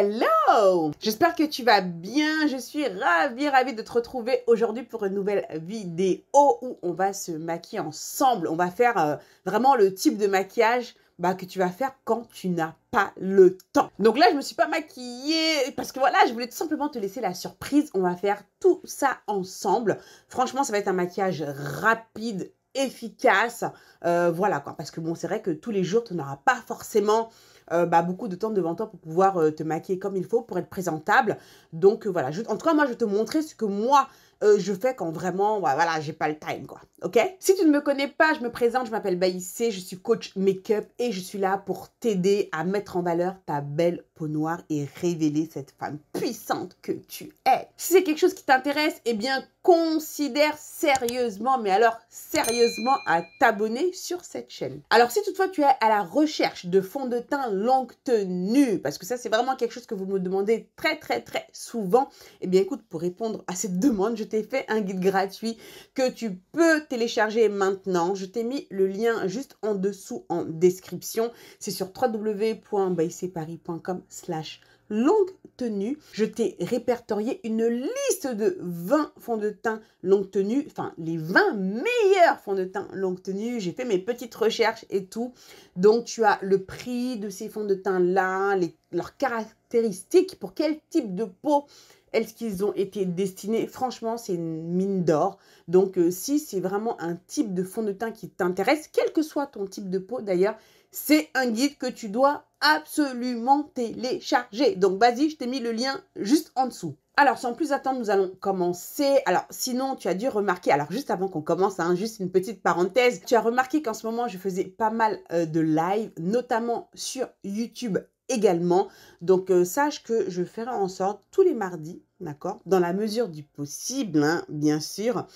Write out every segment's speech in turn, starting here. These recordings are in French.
Hello J'espère que tu vas bien. Je suis ravie, ravie de te retrouver aujourd'hui pour une nouvelle vidéo où on va se maquiller ensemble. On va faire euh, vraiment le type de maquillage bah, que tu vas faire quand tu n'as pas le temps. Donc là, je me suis pas maquillée parce que voilà, je voulais tout simplement te laisser la surprise. On va faire tout ça ensemble. Franchement, ça va être un maquillage rapide, efficace. Euh, voilà quoi. Parce que bon, c'est vrai que tous les jours, tu n'auras pas forcément euh, bah, beaucoup de temps devant toi pour pouvoir euh, te maquiller comme il faut, pour être présentable. Donc euh, voilà, en tout cas, moi, je te montrer ce que moi, euh, je fais quand vraiment, voilà, j'ai pas le time, quoi. OK Si tu ne me connais pas, je me présente, je m'appelle Baïssé, je suis coach make-up et je suis là pour t'aider à mettre en valeur ta belle peau noire et révéler cette femme puissante que tu es. Si c'est quelque chose qui t'intéresse, eh bien, considère sérieusement, mais alors sérieusement, à t'abonner sur cette chaîne. Alors, si toutefois tu es à la recherche de fond de teint longue tenue, parce que ça, c'est vraiment quelque chose que vous me demandez très, très, très souvent, eh bien, écoute, pour répondre à cette demande, je t'ai fait un guide gratuit que tu peux télécharger maintenant. Je t'ai mis le lien juste en dessous en description. C'est sur www.baisseparis.com slash longue tenue. Je t'ai répertorié une liste de 20 fonds de teint longue tenue, enfin les 20 meilleurs fonds de teint longue tenue. J'ai fait mes petites recherches et tout. Donc tu as le prix de ces fonds de teint là, les, leurs caractéristiques, pour quel type de peau est-ce qu'ils ont été destinés Franchement, c'est une mine d'or. Donc, euh, si c'est vraiment un type de fond de teint qui t'intéresse, quel que soit ton type de peau d'ailleurs, c'est un guide que tu dois absolument télécharger. Donc, vas-y, je t'ai mis le lien juste en dessous. Alors, sans plus attendre, nous allons commencer. Alors, sinon, tu as dû remarquer, alors juste avant qu'on commence, hein, juste une petite parenthèse, tu as remarqué qu'en ce moment, je faisais pas mal euh, de live, notamment sur YouTube également. Donc euh, sache que je ferai en sorte tous les mardis, d'accord, dans la mesure du possible, hein, bien sûr,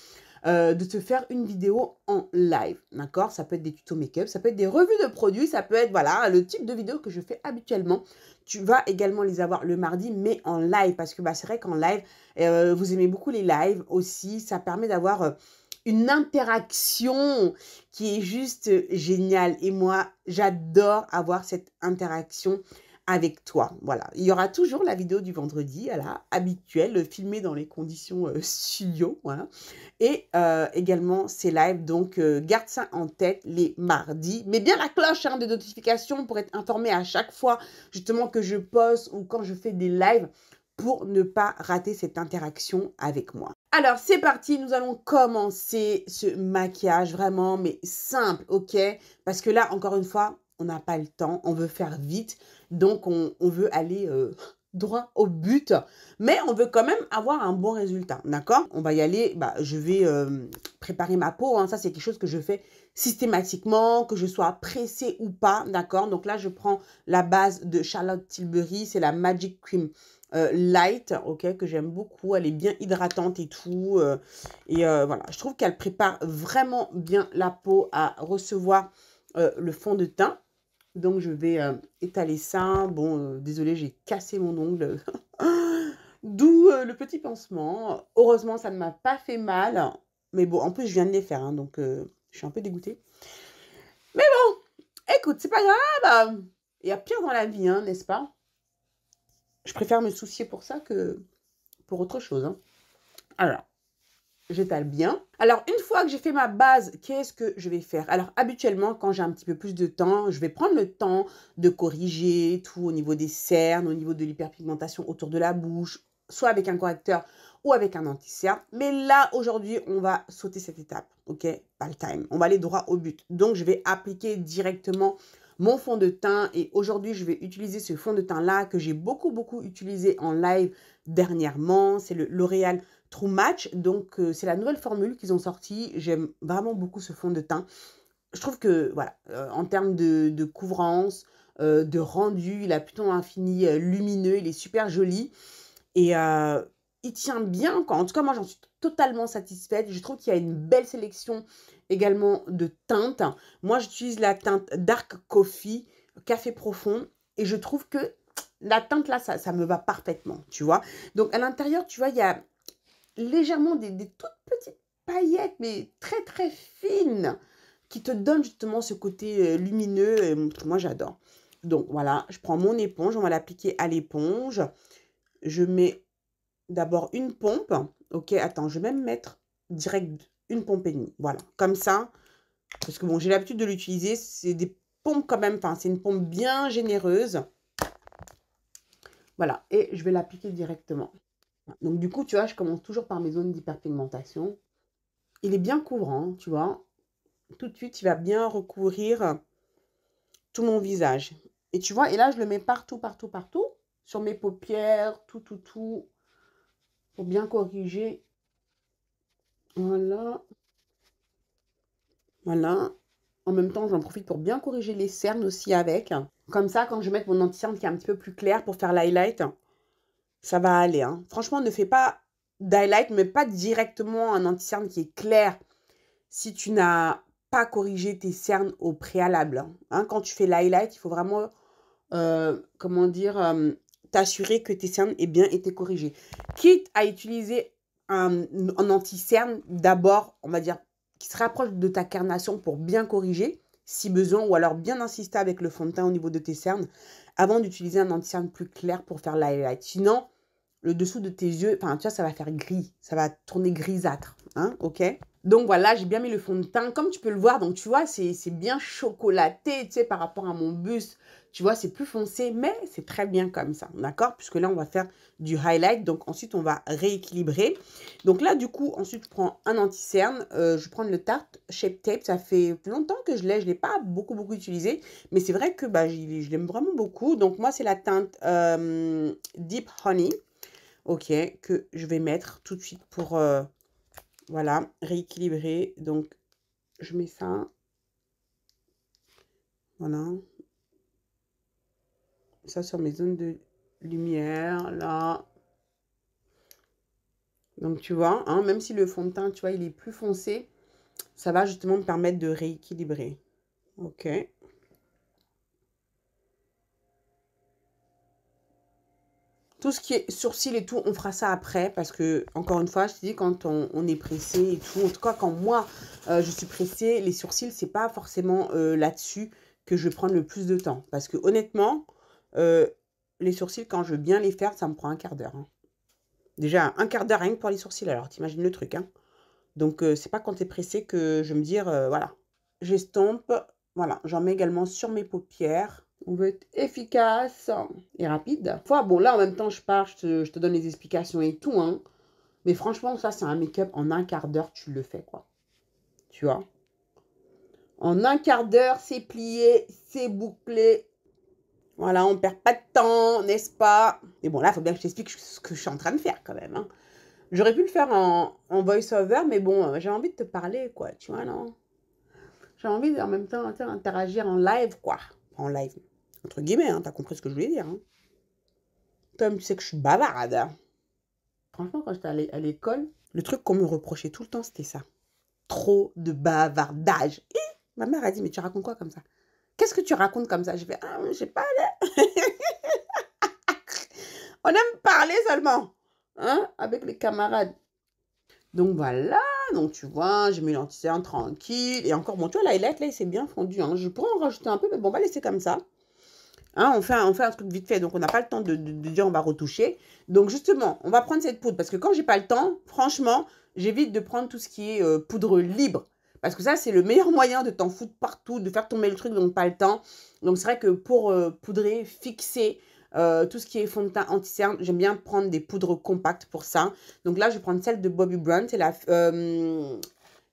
euh, de te faire une vidéo en live, d'accord Ça peut être des tutos make-up, ça peut être des revues de produits, ça peut être, voilà, le type de vidéo que je fais habituellement. Tu vas également les avoir le mardi, mais en live, parce que bah, c'est vrai qu'en live, euh, vous aimez beaucoup les lives aussi, ça permet d'avoir une interaction qui est juste géniale. Et moi, j'adore avoir cette interaction avec toi. Voilà, il y aura toujours la vidéo du vendredi, la habituelle, filmée dans les conditions euh, studio, Et euh, également ces lives, donc euh, garde ça en tête les mardis. Mais bien la cloche hein, de notification pour être informé à chaque fois justement que je poste ou quand je fais des lives pour ne pas rater cette interaction avec moi. Alors c'est parti, nous allons commencer ce maquillage vraiment mais simple, ok Parce que là encore une fois, on n'a pas le temps, on veut faire vite. Donc, on, veut aller euh, droit au but, mais on veut quand même avoir un bon résultat, d'accord On va y aller, bah, je vais euh, préparer ma peau, hein. ça c'est quelque chose que je fais systématiquement, que je sois pressée ou pas, d'accord Donc là, je prends la base de Charlotte Tilbury, c'est la Magic Cream euh, Light, ok, que j'aime beaucoup, elle est bien hydratante et tout, et voilà, je trouve qu'elle prépare vraiment bien la peau à recevoir le fond de teint, donc je vais euh, étaler ça. Bon, euh, désolée, désolé, j'ai cassé mon ongle. D'où euh, le petit pansement. Heureusement, ça ne m'a pas fait mal. Mais bon, en plus, je viens de les faire, hein, donc je suis un peu dégoûtée. Mais bon, écoute, c'est pas grave. Il y a pire dans la vie, hein, n'est-ce pas Je préfère me soucier pour ça que pour autre chose. Hein. Alors, j'étale bien. Alors, une fois que j'ai fait ma base, qu'est-ce que je vais faire Alors, habituellement, quand j'ai un petit peu plus de temps, je vais prendre le temps de corriger tout au niveau des cernes, au niveau de l'hyperpigmentation autour de la bouche, soit avec un correcteur ou avec un anti-cerne. Mais là, aujourd'hui, on va sauter cette étape, ok Pas le time. On va aller droit au but. Donc, je vais appliquer directement mon fond de teint et aujourd'hui je vais utiliser ce fond de teint là que j'ai beaucoup beaucoup utilisé en live dernièrement, c'est le L'Oréal True Match. Donc, euh, c'est la nouvelle formule qu'ils ont sortie. J'aime vraiment beaucoup ce fond de teint. Je trouve que, voilà, euh, en termes de, couvrance, euh, de rendu, il a plutôt un fini lumineux. Il est super joli. Et il tient bien. quand En tout cas, moi, j'en suis totalement satisfaite. Je trouve qu'il y a une belle sélection également de teintes. Moi, j'utilise la teinte Dark Coffee, Café Profond. Et je trouve que la teinte là, ça, ça me va parfaitement, tu vois. Donc à l'intérieur, tu vois, il y a légèrement des, toutes petites paillettes, mais très très fines, qui te donnent justement ce côté euh, lumineux. Et euh, moi, j'adore. Donc voilà, je prends mon éponge, on va l'appliquer à l'éponge. Je mets d'abord une pompe. Ok, attends, je vais même mettre direct une pompe et demie. Voilà, comme ça. Parce que bon, j'ai l'habitude de l'utiliser. C'est des pompes quand même, enfin, c'est une pompe bien généreuse. Voilà, et je vais l'appliquer directement. Donc du coup, tu vois, je commence toujours par mes zones d'hyperpigmentation. Il est bien couvrant, tu vois. Tout de suite, il va bien recouvrir euh, tout mon visage. Et tu vois, et là, je le mets partout, partout, partout. Sur mes paupières, tout, tout, tout. Pour bien corriger. Voilà. Voilà. En même temps, j'en profite pour bien corriger les cernes aussi avec. Comme ça, quand je vais mettre mon anti-cerne qui est un petit peu plus clair pour faire l'highlight, ça va aller. Hein. Franchement, ne fais pas d'highlight, mais pas directement un anti-cerne qui est clair si tu n'as pas corrigé tes cernes au préalable. Hein. Hein, quand tu fais l'highlight, il faut vraiment, euh, comment dire, euh, t'assurer que tes cernes aient bien été corrigées. Quitte à utiliser un, un anti-cerne d'abord, on va dire, qui se rapproche de ta carnation pour bien corriger si besoin, ou alors bien insister avec le fond de teint au niveau de tes cernes avant d'utiliser un anti-cerne plus clair pour faire l'highlight. Sinon, le dessous de tes yeux, enfin, tu vois, ça va faire gris, ça va tourner grisâtre, hein, ok donc voilà, j'ai bien mis le fond de teint, comme tu peux le voir. Donc tu vois, c'est bien chocolaté, tu sais, par rapport à mon buste. Tu vois, c'est plus foncé, mais c'est très bien comme ça, d'accord Puisque là, on va faire du highlight. Donc ensuite, on va rééquilibrer. Donc là, du coup, ensuite, je prends un anti-cerne. Je euh, je prends le Tarte Shape Tape. Ça fait longtemps que je l'ai. Je ne l'ai pas beaucoup, beaucoup utilisé. Mais c'est vrai que bah, je, l'aime vraiment beaucoup. Donc moi, c'est la teinte euh, Deep Honey ok, que je vais mettre tout de suite pour, euh, voilà, rééquilibrer. Donc, je mets ça. Voilà. Ça sur mes zones de lumière, là. Donc, tu vois, hein, même si le fond de teint, tu vois, il est plus foncé, ça va justement me permettre de rééquilibrer. Ok. Tout ce qui est sourcils et tout, on fera ça après parce que, encore une fois, je te dis, quand on, est pressé et tout, en tout cas, quand moi, euh, je suis pressée, les sourcils, c'est pas forcément euh, là-dessus que je vais prendre le plus de temps. Parce que, honnêtement, euh, les sourcils, quand je veux bien les faire, ça me prend un quart d'heure. Hein. Déjà, un quart d'heure rien que pour les sourcils, alors t'imagines le truc. Hein. Donc, c'est pas quand t'es pressé que je vais me dire, voilà, j'estompe. Voilà, j'en mets également sur mes paupières. On veut être efficace et rapide. bon, là, en même temps, je pars, je te, donne les explications et tout, hein. Mais franchement, ça, c'est un make-up. En un quart d'heure, tu le fais, quoi. Tu vois En un quart d'heure, c'est plié, c'est bouclé. Voilà, on perd pas de temps, n'est-ce pas Mais bon, là, il faut bien que je t'explique ce que je suis en train de faire, quand même. Hein. J'aurais pu le faire en, en voice-over, mais bon, euh, j'ai envie de te parler, quoi. Tu vois, non J'ai envie, en même temps, interagir en live, quoi. En live. Entre guillemets, hein, t'as compris ce que je voulais dire. Hein. Tom, tu sais que je suis bavarde. Hein. Franchement, quand j'étais à l'école, le truc qu'on me reprochait tout le temps, c'était ça. Trop de bavardage. Et ma mère a dit, mais tu racontes quoi comme ça Qu'est-ce que tu racontes comme ça Je vais, ah, je pas. On aime parler seulement, hein, avec les camarades. Donc voilà, donc tu vois, j'ai mis l'anticerne tranquille. Et encore, bon, tu vois, la là, il s'est bien fondu. Hein. Je pourrais en rajouter un peu, mais bon, on va laisser comme ça. Hein, on, fait un, truc vite fait, donc on n'a pas le temps de, dire on va retoucher. Donc justement, on va prendre cette poudre, parce que quand j'ai pas le temps, franchement, j'évite de prendre tout ce qui est euh, poudre libre. Parce que ça, c'est le meilleur moyen de t'en foutre partout, de faire tomber le truc, donc pas le temps. Donc c'est vrai que pour euh, poudrer, fixer, euh, tout ce qui est fond de teint anti-cerne, j'aime bien prendre des poudres compactes pour ça. Donc là, je vais prendre celle de Bobby Brown, c'est la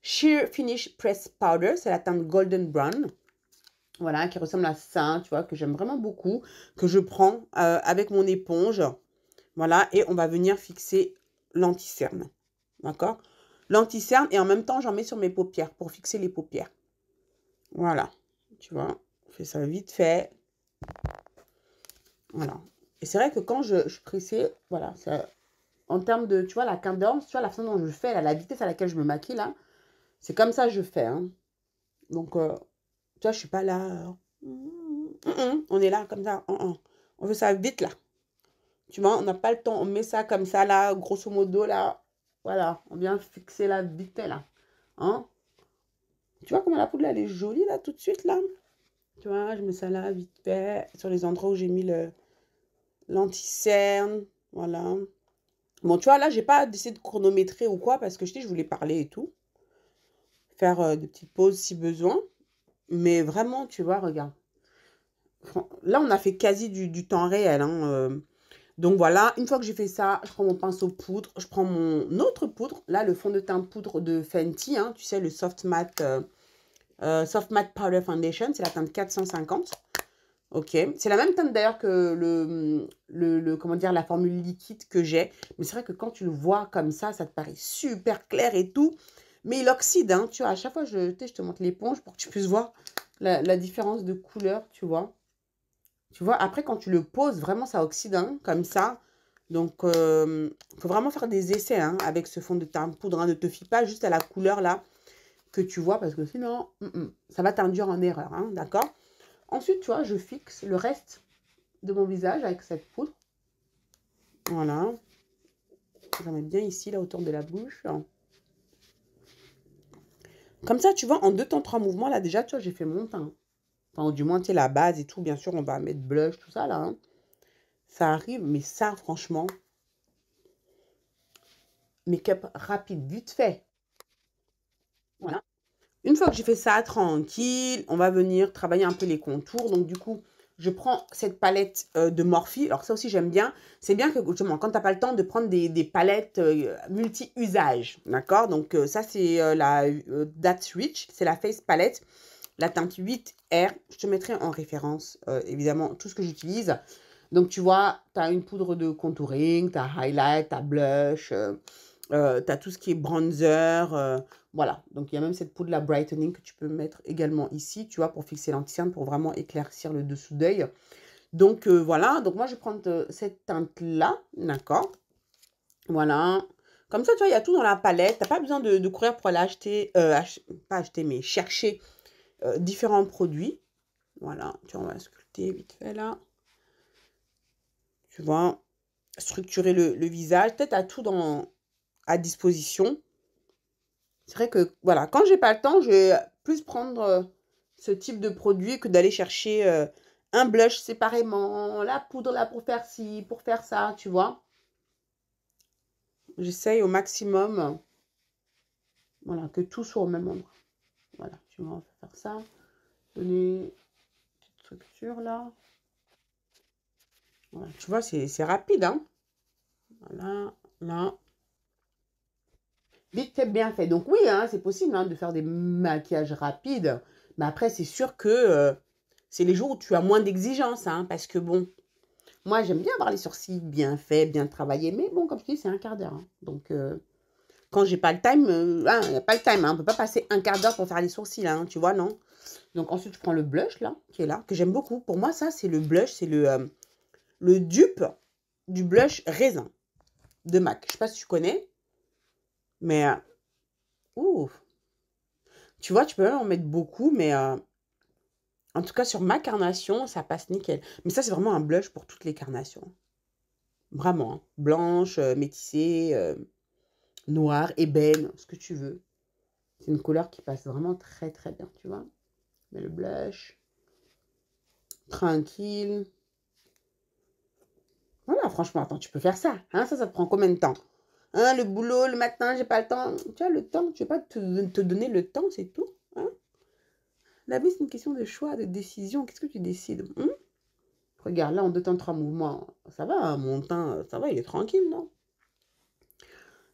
Sheer Finish Press Powder, c'est la teinte Golden Brown. Voilà, qui ressemble à ça, tu vois, que j'aime vraiment beaucoup, que je prends euh, avec mon éponge. Voilà, et on va venir fixer l'anticerne. D'accord L'anticerne, et en même temps, j'en mets sur mes paupières pour fixer les paupières. Voilà, tu vois, on fait ça vite fait. Voilà. Et c'est vrai que quand je, pressais, voilà, ça, en termes de, tu vois, la cadence, tu vois, la façon dont je fais, la vitesse à laquelle je me maquille, là, c'est comme ça que je fais. Hein. Donc, euh, tu vois, je suis pas là. Hein. Mm, mm, mm. On est là comme ça. Hein, hein. On veut ça vite là. Tu vois, on n'a pas le temps. On met ça comme ça là, grosso modo là. Voilà, on vient fixer la vite là. Hein? Tu vois comment la poudre elle est jolie là tout de suite là. Tu vois, je mets ça là vite fait sur les endroits où j'ai mis le l'anticerne. Voilà. Bon, tu vois, là, j'ai pas décidé de chronométrer ou quoi parce que je dis, je voulais parler et tout. Faire euh, des petites pauses si besoin. Mais vraiment, tu vois, regarde. Là, on a fait quasi du, du temps réel. Hein, euh. Donc voilà, une fois que j'ai fait ça, je prends mon pinceau poudre, je prends mon autre poudre, là le fond de teint poudre de Fenty, hein, tu sais le Soft Matte, euh, euh, Soft Matte Powder Foundation, c'est la teinte 450. Ok, c'est la même teinte d'ailleurs que le, le, comment dire, la formule liquide que j'ai. Mais c'est vrai que quand tu le vois comme ça, ça te paraît super clair et tout. Mais il oxyde, hein, tu vois. À chaque fois, je, je te montre l'éponge pour que tu puisses voir la, différence de couleur, tu vois. Tu vois, après, quand tu le poses, vraiment, ça oxyde, hein, comme ça. Donc, il euh, faut vraiment faire des essais hein, avec ce fond de teint poudre. Hein. ne te fie pas juste à la couleur, là, que tu vois, parce que sinon, mm, mm, ça va t'induire en erreur, hein, d'accord Ensuite, tu vois, je fixe le reste de mon visage avec cette poudre. Voilà. J'en mets bien ici, là, autour de la bouche. Comme ça, tu vois, en deux temps, trois mouvements, là, déjà, tu vois, j'ai fait mon teint. Enfin, du moins, tu sais, la base et tout. Bien sûr, on va mettre blush, tout ça, là. Hein. Ça arrive, mais ça, franchement, make-up rapide, vite fait. Voilà. Une fois que j'ai fait ça, tranquille, on va venir travailler un peu les contours. Donc, du coup, je prends cette palette euh, de Morphe. Alors ça aussi, j'aime bien. C'est bien que, justement, quand tu n'as pas le temps de prendre des, palettes euh, multi-usages, d'accord Donc euh, ça, c'est la That's Rich, c'est la Face Palette, la teinte 8R. Je te mettrai en référence, évidemment, tout ce que j'utilise. Donc tu vois, tu as une poudre de contouring, tu as highlight, tu as blush, euh, tu as tout ce qui est bronzer. Euh, voilà. Donc, il y a même cette poudre, la brightening, que tu peux mettre également ici, tu vois, pour fixer l'anticerne, pour vraiment éclaircir le dessous d'œil. Donc, euh, voilà. Donc, moi, je vais prendre euh, cette teinte-là. D'accord Voilà. Comme ça, tu vois, il y a tout dans la palette. Tu pas besoin de, courir pour aller acheter, pas acheter, mais chercher différents produits. Voilà. Tu vois, on va sculpter vite fait là. Tu vois structurer le, le visage. Peut-être à tout dans, à disposition. C'est vrai que, voilà, quand j'ai pas le temps, je vais plus prendre euh, ce type de produit que d'aller chercher euh, un blush séparément, la poudre là pour faire ci, pour faire ça, tu vois. J'essaye au maximum, voilà, que tout soit au même endroit. Voilà, tu vois, on va faire ça. Donner une petite structure là. Voilà, tu vois, c'est rapide, hein. Voilà, là, vite fait, bien fait. Donc oui, hein, c'est possible hein, de faire des maquillages rapides, mais après, c'est sûr que euh, c'est les jours où tu as moins d'exigences, hein, parce que bon, moi, j'aime bien avoir les sourcils bien faits, bien travaillés, mais bon, comme je dis, c'est un quart d'heure. Hein. donc, quand euh, quand j'ai pas le time, euh, il n'y a pas le time, on peut pas passer un quart d'heure pour faire les sourcils, tu vois, non Donc ensuite, je prends le blush, là, qui est là, que j'aime beaucoup. Pour moi, ça, c'est le blush, c'est le, le dupe du blush raisin de MAC. Je sais pas si tu connais. Mais, euh, Tu vois, tu peux en mettre beaucoup, mais euh, en tout cas, sur ma carnation, ça passe nickel. Mais ça, c'est vraiment un blush pour toutes les carnations. Vraiment. Hein. Blanche, euh, métissée, noire, ébène, ce que tu veux. C'est une couleur qui passe vraiment très, très bien, tu vois. Mais le blush, tranquille. Voilà, franchement, attends, tu peux faire ça. Hein? Ça, ça te prend combien de temps Hein, le boulot, le matin, j'ai pas le temps. Tu as le temps, tu veux pas te, te donner le temps, c'est tout. Hein. La vie, c'est une question de choix, de décision. Qu'est-ce que tu décides hein? Regarde, là, en deux temps, trois mouvements, ça va, mon teint, ça va, il est tranquille, non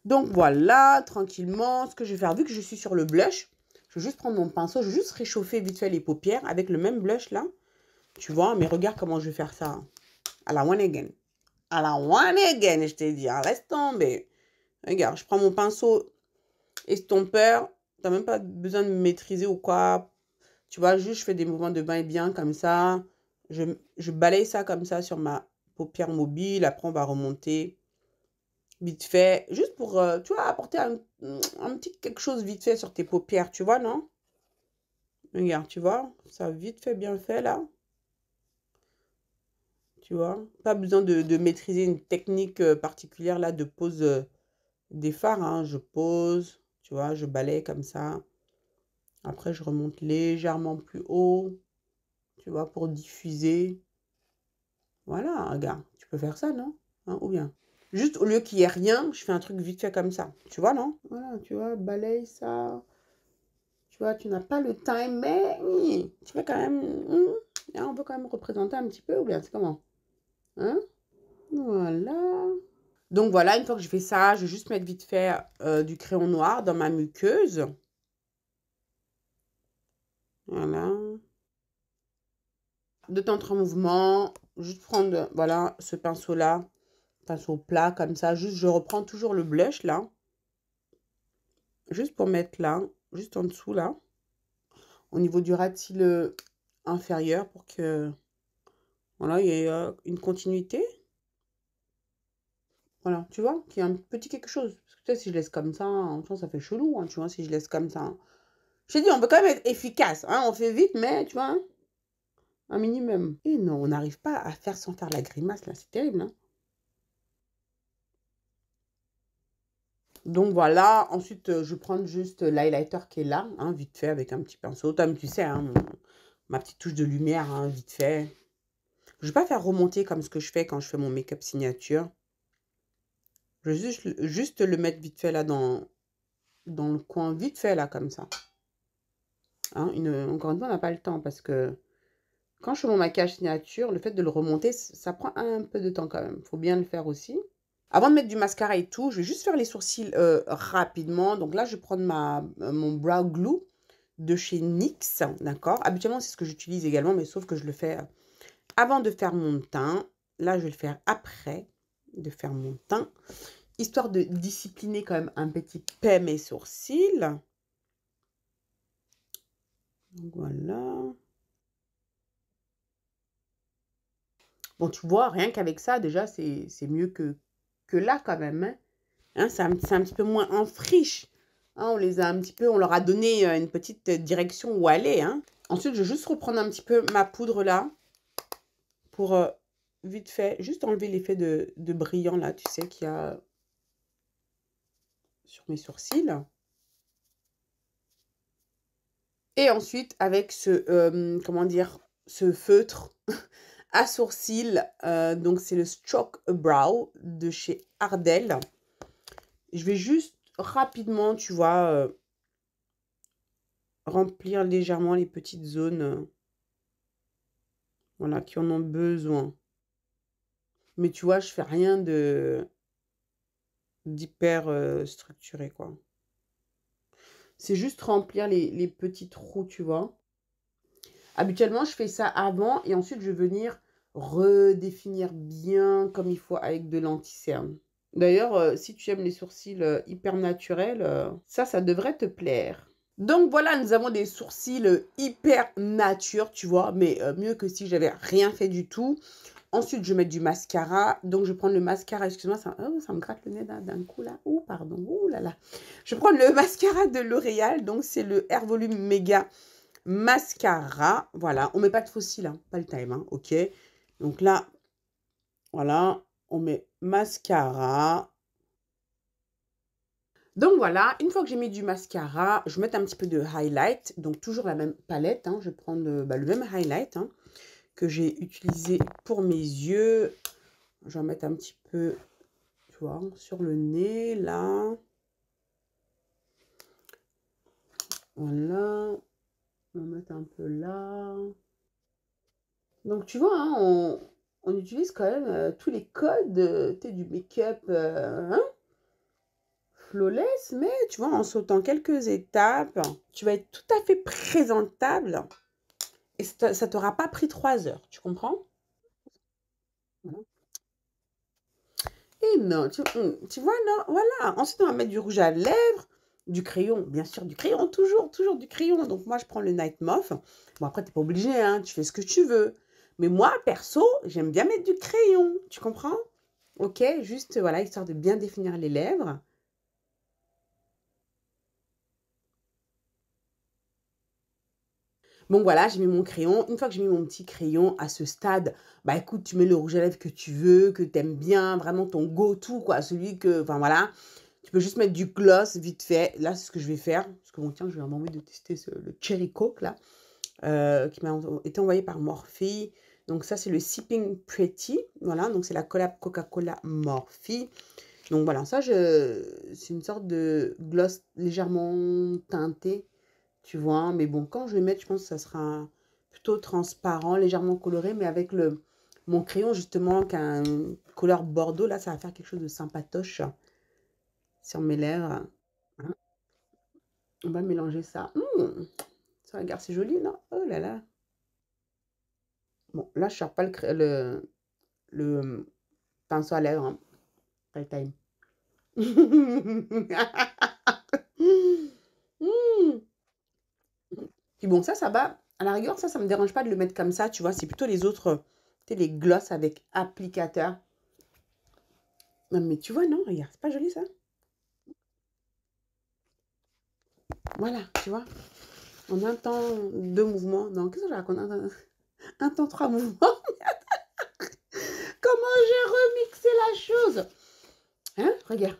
Donc voilà, tranquillement, ce que je vais faire, vu que je suis sur le blush, je vais juste prendre mon pinceau, je vais juste réchauffer vite fait les paupières avec le même blush là. Tu vois, mais regarde comment je vais faire ça. À la one again. À la one again, je te dis reste laisse tomber. Regarde, je prends mon pinceau estompeur. n'as même pas besoin de maîtriser ou quoi. Tu vois, juste je fais des mouvements de bain et bien comme ça. Je, je balaye ça comme ça sur ma paupière mobile. Après, on va remonter vite fait. Juste pour, euh, tu vois, apporter un, petit quelque chose vite fait sur tes paupières. Tu vois, non Regarde, tu vois, ça vite fait, bien fait là. Tu vois, pas besoin de, de maîtriser une technique euh, particulière là de pose euh, des phares. Hein. Je pose, tu vois, je balaye comme ça. Après, je remonte légèrement plus haut, tu vois, pour diffuser. Voilà, regarde, tu peux faire ça, non hein, Ou bien Juste au lieu qu'il n'y ait rien, je fais un truc vite fait comme ça. Tu vois, non Voilà, tu vois, balaye ça. Tu vois, tu n'as pas le time, mais tu fais quand même... Hmm, on peut quand même représenter un petit peu, ou bien c'est comment Hein Voilà. Donc voilà, une fois que je fais ça, je vais juste mettre vite fait euh, du crayon noir dans ma muqueuse. Voilà. De temps en mouvement, juste prendre, voilà, ce pinceau-là, pinceau plat comme ça, juste je reprends toujours le blush là. Juste pour mettre là, juste en dessous là, au niveau du ratile inférieur pour que, voilà, il y ait euh, une continuité. Voilà, tu vois, qui y a un petit quelque chose. Parce que si je laisse comme ça, en ça fait chelou, hein, tu vois, si je laisse comme ça. Hein. Je J'ai dit, on peut quand même être efficace, hein, on fait vite, mais tu vois, un minimum. Et non, on n'arrive pas à faire sans faire la grimace, là, c'est terrible. Donc voilà, ensuite euh, je prends juste l'highlighter qui est là, vite fait, avec un petit pinceau. Tom, tu sais, ma petite touche de lumière, vite fait. Je ne vais pas faire remonter comme ce que je fais quand je fais mon make-up signature. Je vais juste, le mettre vite fait là dans, dans le coin, vite fait là, comme ça. Hein, encore une fois, on n'a pas le temps parce que quand je fais mon maquillage signature, le fait de le remonter, ça prend un peu de temps quand même. Il faut bien le faire aussi. Avant de mettre du mascara et tout, je vais juste faire les sourcils euh, rapidement. Donc là, je vais prendre ma, euh, mon brow glue de chez NYX, d'accord Habituellement, c'est ce que j'utilise également, mais sauf que je le fais euh, avant de faire mon teint. Là, je vais le faire après de faire mon teint histoire de discipliner quand même un petit peu mes sourcils. voilà. Bon, tu vois, rien qu'avec ça, déjà, c'est mieux que, que là quand même. Hein. Hein, c'est un, petit peu moins en friche. Hein. on les a un petit peu, on leur a donné euh, une petite direction où aller. Ensuite, je vais juste reprendre un petit peu ma poudre là pour euh, vite fait, juste enlever l'effet de, de, brillant là, tu sais, qu'il y a sur mes sourcils. Et ensuite, avec ce, euh, comment dire, ce feutre à sourcils, euh, donc c'est le Stroke Brow de chez Ardell. Je vais juste rapidement, tu vois, euh, remplir légèrement les petites zones voilà, qui en ont besoin. Mais tu vois, je fais rien de d'hyper euh, structuré, quoi. C'est juste remplir les, petits trous, tu vois. Habituellement, je fais ça avant et ensuite, je vais venir redéfinir bien comme il faut avec de l'anticerne. D'ailleurs, euh, si tu aimes les sourcils euh, hyper naturels, ça, ça devrait te plaire. Donc voilà, nous avons des sourcils hyper nature, tu vois, mais mieux que si j'avais rien fait du tout. Ensuite, je mets du mascara. Donc, je prends le mascara. Excuse-moi, ça, oh, ça me gratte le nez d'un coup là. ou pardon. Ouh là là. Je prends le mascara de L'Oréal. Donc, c'est le Air Volume Mega Mascara. Voilà. On met pas de faux cils, hein. pas le time. Hein. OK. Donc là, voilà. On met mascara. Donc voilà, une fois que j'ai mis du mascara, je mets un petit peu de highlight. Donc toujours la même palette. Hein. Je prends le, euh, bah, le même highlight. Hein que j'ai utilisé pour mes yeux. J'en mettre un petit peu, tu vois, sur le nez, là. Voilà. On va mettre un peu là. Donc, tu vois, hein, on, utilise quand même euh, tous les codes es euh, du make-up euh, hein, flawless, mais tu vois, en sautant quelques étapes, tu vas être tout à fait présentable. Et ça ne t'aura pas pris trois heures, tu comprends Et non, hum, tu, vois, non, voilà. Ensuite, on va mettre du rouge à lèvres, du crayon, bien sûr, du crayon, toujours, toujours du crayon. Donc, moi, je prends le Night Moth. Bon, après, tu n'es pas obligé, hein, tu fais ce que tu veux. Mais moi, perso, j'aime bien mettre du crayon, tu comprends Ok, juste, voilà, histoire de bien définir les lèvres. Bon, voilà, j'ai mis mon crayon. Une fois que j'ai mis mon petit crayon à ce stade, bah écoute, tu mets le rouge à lèvres que tu veux, que tu aimes bien, vraiment ton go-to, quoi, celui que, enfin voilà. Tu peux juste mettre du gloss vite fait. Là, c'est ce que je vais faire. Parce que bon, tiens, j'ai vraiment envie de tester le Cherry Coke, là, euh, qui m'a été envoyé par Morphe. Donc ça, c'est le Sipping Pretty. Voilà, donc c'est la collab Coca-Cola Morphe. Donc voilà, ça, c'est une sorte de gloss légèrement teinté tu vois. Hein, mais bon, quand je vais mettre, je pense que ça sera plutôt transparent, légèrement coloré, mais avec le mon crayon justement qui a une couleur bordeaux, là, ça va faire quelque chose de sympatoche sur mes lèvres. Hein? On va mélanger ça. Mmh! ça, regarde, c'est joli, non Oh là là Bon, là, je ne sors pas le, le, pinceau à lèvres. Hein. Time. Puis bon, ça, ça va. À la rigueur, ça, ça me dérange pas de le mettre comme ça, tu vois. C'est plutôt les autres, tu sais, les glosses avec applicateur. Non, mais tu vois, non, regarde, c'est pas joli, ça. Voilà, tu vois. En un temps, deux mouvements. Non, qu'est-ce que je raconte un temps, trois mouvements. Comment j'ai remixé la chose Hein Regarde.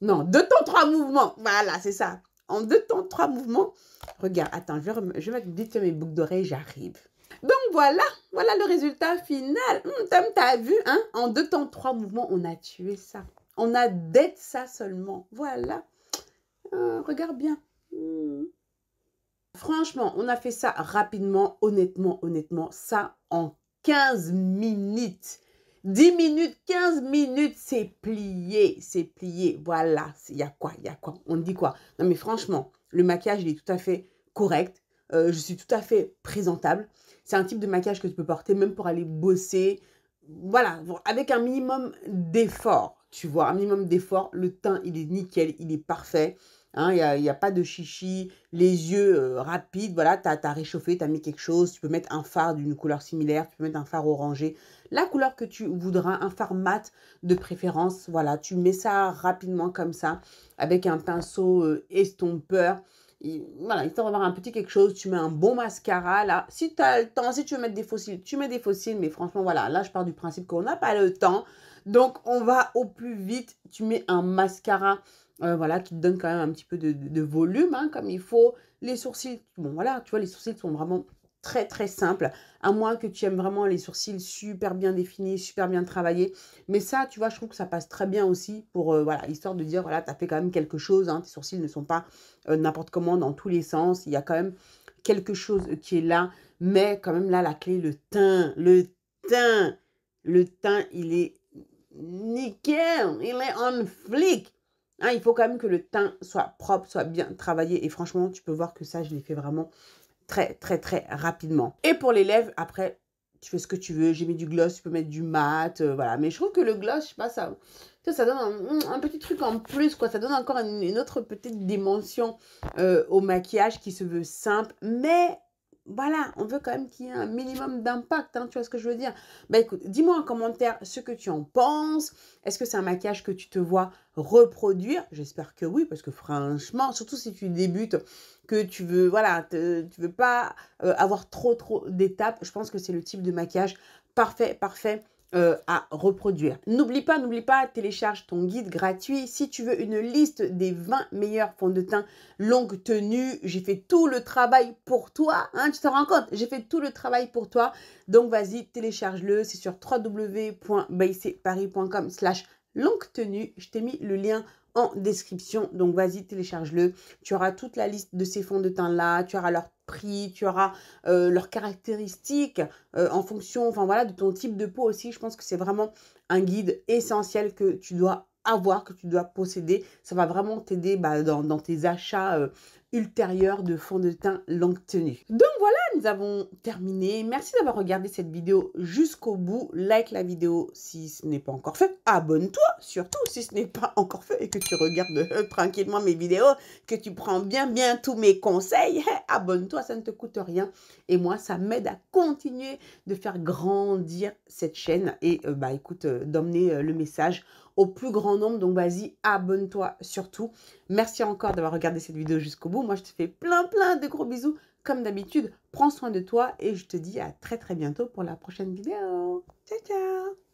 Non, deux temps, trois mouvements. Voilà, c'est ça en deux temps, trois mouvements. Regarde, attends, je vais, je vais mes boucles d'oreilles, j'arrive. Donc voilà, voilà le résultat final. Hum, Tom, t'as vu, hein? En deux temps, trois mouvements, on a tué ça. On a d'être ça seulement. Voilà. Euh, regarde bien. Hum. Franchement, on a fait ça rapidement, honnêtement, honnêtement, ça en 15 minutes. 10 minutes, 15 minutes, c'est plié, c'est plié. Voilà, il y a quoi, il y a quoi On dit quoi Non mais franchement, le maquillage, il est tout à fait correct. Euh, je suis tout à fait présentable. C'est un type de maquillage que tu peux porter même pour aller bosser. Voilà, avec un minimum d'effort, tu vois, un minimum d'effort, le teint, il est nickel, il est parfait. Hein, il n'y a, a, pas de chichi, les yeux euh, rapides, voilà, tu as, réchauffé, tu as mis quelque chose, tu peux mettre un fard d'une couleur similaire, tu peux mettre un fard orangé, la couleur que tu voudras, un fard mat de préférence, voilà, tu mets ça rapidement comme ça, avec un pinceau euh, estompeur, voilà, histoire d'avoir un petit quelque chose, tu mets un bon mascara, là, si tu as le temps, si tu veux mettre des fossiles, tu mets des fossiles, mais franchement, voilà, là, je pars du principe qu'on n'a pas le temps, donc on va au plus vite, tu mets un mascara, euh, voilà, qui te donne quand même un petit peu de, volume, hein, comme il faut. Les sourcils, bon voilà, tu vois, les sourcils sont vraiment très très simples, à moins que tu aimes vraiment les sourcils super bien définis, super bien travaillés. Mais ça, tu vois, je trouve que ça passe très bien aussi pour, euh, voilà, histoire de dire, voilà, tu as fait quand même quelque chose, hein, tes sourcils ne sont pas euh, n'importe comment dans tous les sens, il y a quand même quelque chose qui est là, mais quand même là, la clé, le teint, le teint, le teint, il est nickel, il est en flic. Hein, il faut quand même que le teint soit propre, soit bien travaillé. Et franchement, tu peux voir que ça, je l'ai fait vraiment très, très, très rapidement. Et pour les lèvres, après, tu fais ce que tu veux. J'ai mis du gloss, tu peux mettre du mat, euh, voilà. Mais je trouve que le gloss, je sais pas, ça, ça, donne un, petit truc en plus, quoi. Ça donne encore une, autre petite dimension euh, au maquillage qui se veut simple, mais voilà, on veut quand même qu'il y ait un minimum d'impact, hein, tu vois ce que je veux dire Bah écoute, dis-moi en commentaire ce que tu en penses. Est-ce que c'est un maquillage que tu te vois reproduire J'espère que oui, parce que franchement, surtout si tu débutes, que tu veux, voilà, tu veux pas euh, avoir trop trop d'étapes, je pense que c'est le type de maquillage parfait, parfait euh, à reproduire. N'oublie pas, n'oublie pas, télécharge ton guide gratuit. Si tu veux une liste des 20 meilleurs fonds de teint longue tenue, j'ai fait tout le travail pour toi. Hein, tu te rends compte J'ai fait tout le travail pour toi. Donc vas-y, télécharge-le. C'est sur www.baissetparis.com slash longue tenue. Je t'ai mis le lien en description. Donc vas-y, télécharge-le. Tu auras toute la liste de ces fonds de teint-là, tu auras leur prix, tu auras euh, leurs caractéristiques euh, en fonction, enfin voilà, de ton type de peau aussi. Je pense que c'est vraiment un guide essentiel que tu dois avoir, que tu dois posséder. Ça va vraiment t'aider bah, dans, tes achats euh, ultérieurs de fonds de teint longue tenue. Donc voilà, nous avons terminé. Merci d'avoir regardé cette vidéo jusqu'au bout. Like la vidéo si ce n'est pas encore fait. Abonne-toi, surtout si ce n'est pas encore fait et que tu regardes euh, tranquillement mes vidéos, que tu prends bien, bien tous mes conseils. Hein, abonne-toi, ça ne te coûte rien. Et moi, ça m'aide à continuer de faire grandir cette chaîne et, euh, bah, écoute, euh, d'emmener le message au plus grand nombre. Donc vas-y, abonne-toi surtout. Merci encore d'avoir regardé cette vidéo jusqu'au bout. Moi, je te fais plein plein de gros bisous comme d'habitude, prends soin de toi et je te dis à très très bientôt pour la prochaine vidéo. Ciao ciao